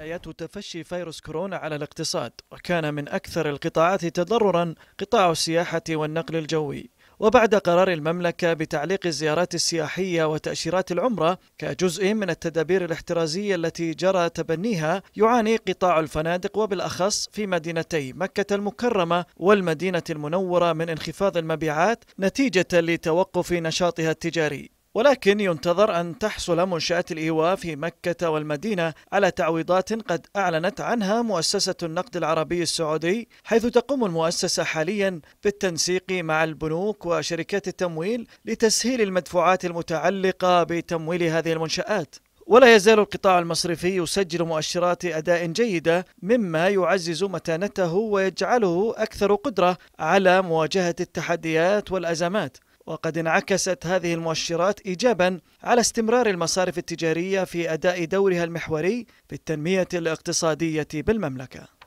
آيات تفشي فيروس كورونا على الاقتصاد وكان من أكثر القطاعات تضررا قطاع السياحة والنقل الجوي وبعد قرار المملكة بتعليق الزيارات السياحية وتأشيرات العمرة كجزء من التدابير الاحترازية التي جرى تبنيها يعاني قطاع الفنادق وبالأخص في مدينتي مكة المكرمة والمدينة المنورة من انخفاض المبيعات نتيجة لتوقف نشاطها التجاري ولكن ينتظر أن تحصل منشآت الإيواء في مكة والمدينة على تعويضات قد أعلنت عنها مؤسسة النقد العربي السعودي حيث تقوم المؤسسة حاليا بالتنسيق مع البنوك وشركات التمويل لتسهيل المدفوعات المتعلقة بتمويل هذه المنشآت ولا يزال القطاع المصرفي يسجل مؤشرات أداء جيدة مما يعزز متانته ويجعله أكثر قدرة على مواجهة التحديات والأزمات وقد انعكست هذه المؤشرات إيجابا على استمرار المصارف التجارية في أداء دورها المحوري في التنمية الاقتصادية بالمملكة